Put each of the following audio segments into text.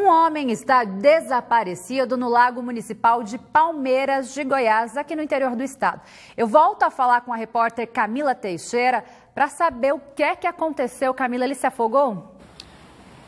Um homem está desaparecido no Lago Municipal de Palmeiras de Goiás, aqui no interior do estado. Eu volto a falar com a repórter Camila Teixeira para saber o que é que aconteceu. Camila, ele se afogou?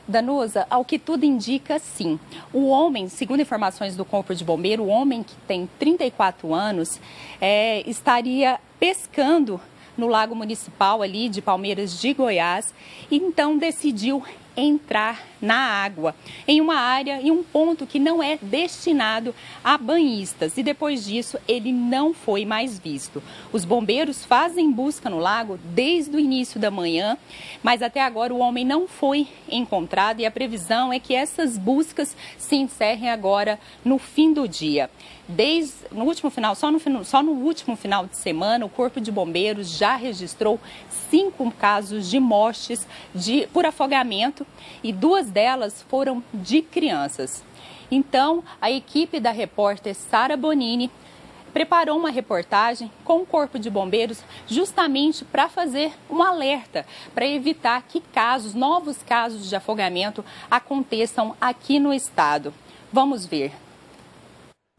Danusa, ao que tudo indica, sim. O homem, segundo informações do Corpo de Bombeiro, o homem que tem 34 anos, é, estaria pescando no Lago Municipal ali de Palmeiras de Goiás, e então decidiu entrar na água, em uma área, e um ponto que não é destinado a banhistas. E depois disso, ele não foi mais visto. Os bombeiros fazem busca no lago desde o início da manhã, mas até agora o homem não foi encontrado e a previsão é que essas buscas se encerrem agora no fim do dia. Desde no último final, só no, só no último final de semana, o Corpo de Bombeiros já registrou cinco casos de mortes de, por afogamento e duas delas foram de crianças. Então, a equipe da repórter Sara Bonini preparou uma reportagem com o Corpo de Bombeiros justamente para fazer um alerta, para evitar que casos, novos casos de afogamento aconteçam aqui no estado. Vamos ver.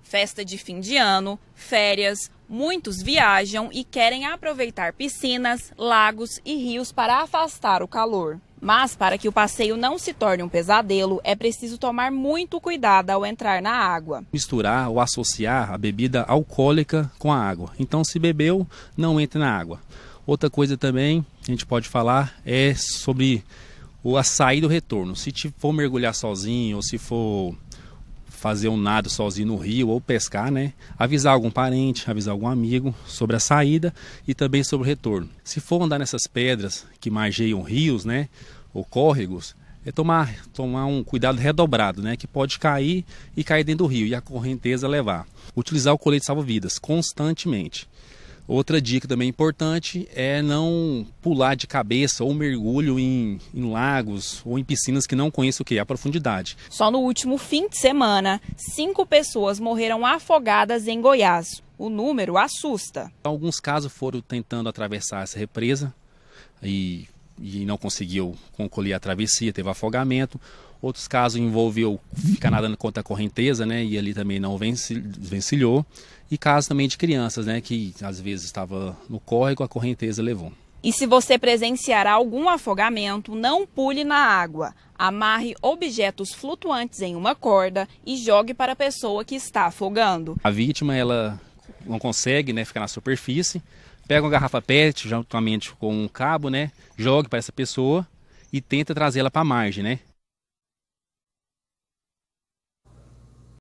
Festa de fim de ano, férias, muitos viajam e querem aproveitar piscinas, lagos e rios para afastar o calor. Mas para que o passeio não se torne um pesadelo, é preciso tomar muito cuidado ao entrar na água. Misturar ou associar a bebida alcoólica com a água. Então, se bebeu, não entre na água. Outra coisa também que a gente pode falar é sobre a saída e o retorno. Se for mergulhar sozinho ou se for fazer um nado sozinho no rio ou pescar, né? Avisar algum parente, avisar algum amigo sobre a saída e também sobre o retorno. Se for andar nessas pedras que margeiam rios, né, ou córregos, é tomar, tomar um cuidado redobrado, né? Que pode cair e cair dentro do rio e a correnteza levar. Utilizar o colete salva-vidas constantemente. Outra dica também importante é não pular de cabeça ou mergulho em, em lagos ou em piscinas que não conheçam o que é a profundidade. Só no último fim de semana, cinco pessoas morreram afogadas em Goiás. O número assusta. Alguns casos foram tentando atravessar essa represa e e não conseguiu concluir a travessia, teve afogamento. Outros casos envolveu ficar nadando contra a correnteza, né? E ali também não vencilhou. E casos também de crianças, né? Que às vezes estava no córrego, a correnteza levou. E se você presenciar algum afogamento, não pule na água. Amarre objetos flutuantes em uma corda e jogue para a pessoa que está afogando. A vítima, ela não consegue né, ficar na superfície, Pega uma garrafa PET, juntamente com um cabo, né? Jogue para essa pessoa e tenta trazê-la para a margem, né?